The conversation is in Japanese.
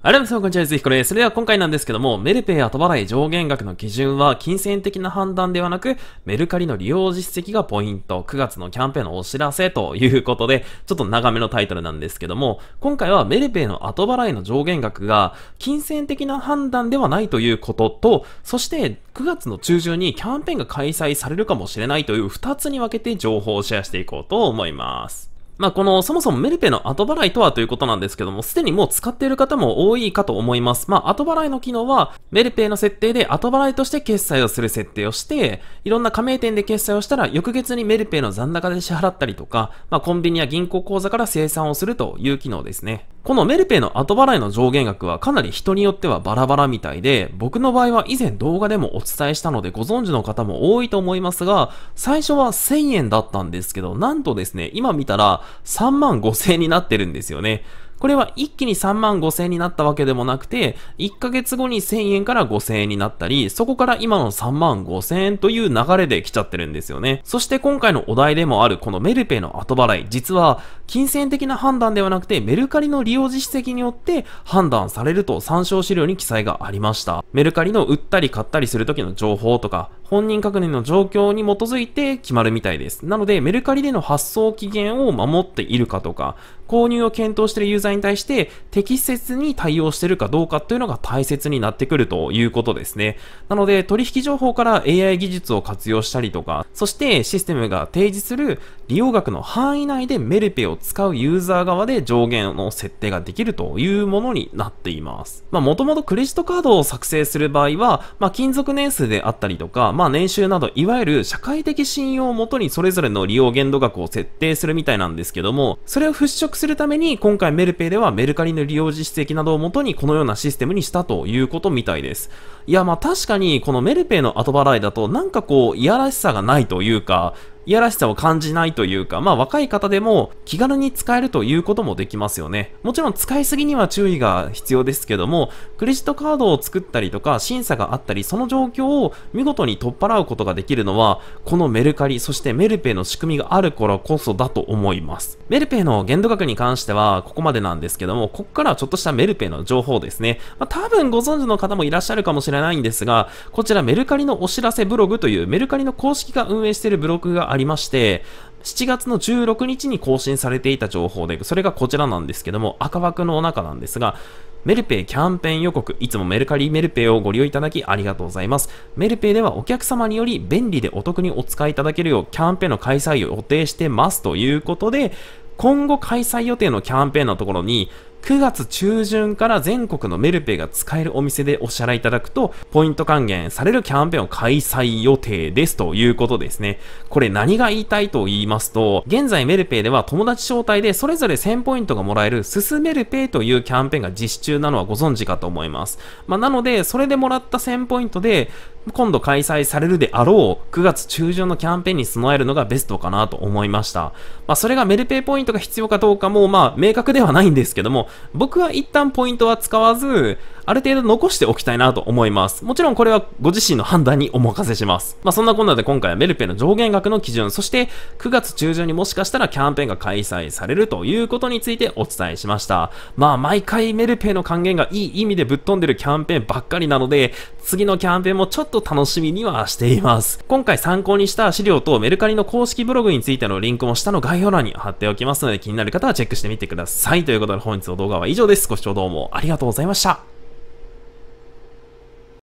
ありがとうございます。こんにちは。ぜひこれ。それでは今回なんですけども、メルペイ後払い上限額の基準は、金銭的な判断ではなく、メルカリの利用実績がポイント、9月のキャンペーンのお知らせということで、ちょっと長めのタイトルなんですけども、今回はメルペイの後払いの上限額が、金銭的な判断ではないということと、そして9月の中旬にキャンペーンが開催されるかもしれないという2つに分けて情報をシェアしていこうと思います。まあ、この、そもそもメルペの後払いとはということなんですけども、すでにもう使っている方も多いかと思います。まあ、後払いの機能は、メルペの設定で後払いとして決済をする設定をして、いろんな加盟店で決済をしたら、翌月にメルペの残高で支払ったりとか、まあ、コンビニや銀行口座から生産をするという機能ですね。このメルペイの後払いの上限額はかなり人によってはバラバラみたいで、僕の場合は以前動画でもお伝えしたのでご存知の方も多いと思いますが、最初は1000円だったんですけど、なんとですね、今見たら3万5000円になってるんですよね。これは一気に3万5千円になったわけでもなくて、1ヶ月後に1000円から5000円になったり、そこから今の3万5000円という流れで来ちゃってるんですよね。そして今回のお題でもあるこのメルペイの後払い、実は金銭的な判断ではなくてメルカリの利用実績によって判断されると参照資料に記載がありました。メルカリの売ったり買ったりする時の情報とか、本人確認の状況に基づいて決まるみたいです。なので、メルカリでの発送期限を守っているかとか、購入を検討しているユーザーに対して適切に対応しているかどうかというのが大切になってくるということですね。なので、取引情報から AI 技術を活用したりとか、そしてシステムが提示する利用額の範囲内でメルペを使うユーザー側で上限の設定ができるというものになっています。まあ、もともとクレジットカードを作成する場合は、まあ、勤続年数であったりとか、まあ年収など、いわゆる社会的信用をもとにそれぞれの利用限度額を設定するみたいなんですけども、それを払拭するために今回メルペイではメルカリの利用実績などをもとにこのようなシステムにしたということみたいです。いやまあ確かにこのメルペイの後払いだとなんかこういやらしさがないというか、いやらしさを感じないというか、まあ若い方でも気軽に使えるということもできますよね。もちろん使いすぎには注意が必要ですけども、クレジットカードを作ったりとか審査があったり、その状況を見事に取っ払うことができるのは、このメルカリ、そしてメルペイの仕組みがあるからこそだと思います。メルペイの限度額に関しては、ここまでなんですけども、ここからはちょっとしたメルペイの情報ですね。まあ、多分ご存知の方もいらっしゃるかもしれないんですが、こちらメルカリのお知らせブログというメルカリの公式が運営しているブログがありありまして、7月の16日に更新されていた情報で、それがこちらなんですけども、赤枠のお中なんですが、メルペイキャンペーン予告、いつもメルカリメルペイをご利用いただきありがとうございます。メルペイではお客様により便利でお得にお使いいただけるようキャンペーンの開催を予定してますということで、今後開催予定のキャンペーンのところに、9月中旬から全国のメルペが使えるお店でお支払いいただくと、ポイント還元されるキャンペーンを開催予定ですということですね。これ何が言いたいと言いますと、現在メルペでは友達招待でそれぞれ1000ポイントがもらえるすすめるペというキャンペーンが実施中なのはご存知かと思います。まあ、なので、それでもらった1000ポイントで、今度開催されるであろう9月中旬のキャンペーンに備えるのがベストかなと思いました。まあ、それがメルペイポイントが必要かどうかも、まあ、明確ではないんですけども、僕は一旦ポイントは使わず、ある程度残しておきたいなと思います。もちろんこれはご自身の判断にお任せします。まあ、そんなこんなで今回はメルペの上限額の基準、そして9月中旬にもしかしたらキャンペーンが開催されるということについてお伝えしました。まあ毎回メルペの還元がいい意味でぶっ飛んでるキャンペーンばっかりなので、次のキャンペーンもちょっと楽しみにはしています。今回参考にした資料とメルカリの公式ブログについてのリンクも下の概要欄に貼っておきますので気になる方はチェックしてみてください。ということで本日の動画は以上です。ご視聴どうもありがとうございました。